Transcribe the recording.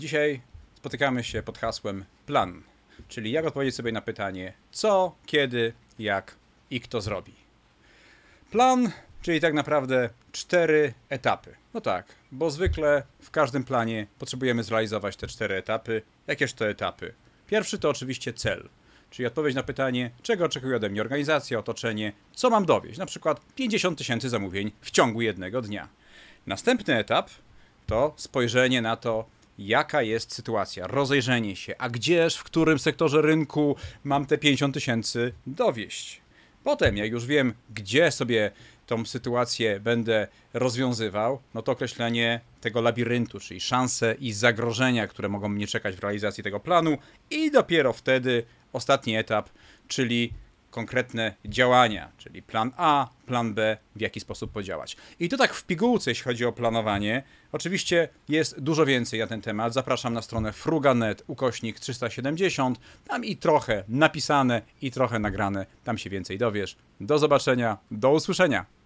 Dzisiaj spotykamy się pod hasłem plan, czyli jak odpowiedzieć sobie na pytanie co, kiedy, jak i kto zrobi. Plan, czyli tak naprawdę cztery etapy. No tak, bo zwykle w każdym planie potrzebujemy zrealizować te cztery etapy. Jakież to etapy? Pierwszy to oczywiście cel, czyli odpowiedź na pytanie, czego oczekuje ode mnie organizacja, otoczenie, co mam dowieść, na przykład 50 tysięcy zamówień w ciągu jednego dnia. Następny etap to spojrzenie na to, jaka jest sytuacja, rozejrzenie się, a gdzież, w którym sektorze rynku mam te 50 tysięcy dowieść. Potem, jak już wiem, gdzie sobie tą sytuację będę rozwiązywał, no to określenie tego labiryntu, czyli szanse i zagrożenia, które mogą mnie czekać w realizacji tego planu, i dopiero wtedy ostatni etap, czyli konkretne działania, czyli plan A, plan B, w jaki sposób podziałać. I to tak w pigułce, jeśli chodzi o planowanie. Oczywiście jest dużo więcej na ten temat. Zapraszam na stronę fruganet ukośnik 370. Tam i trochę napisane, i trochę nagrane. Tam się więcej dowiesz. Do zobaczenia, do usłyszenia.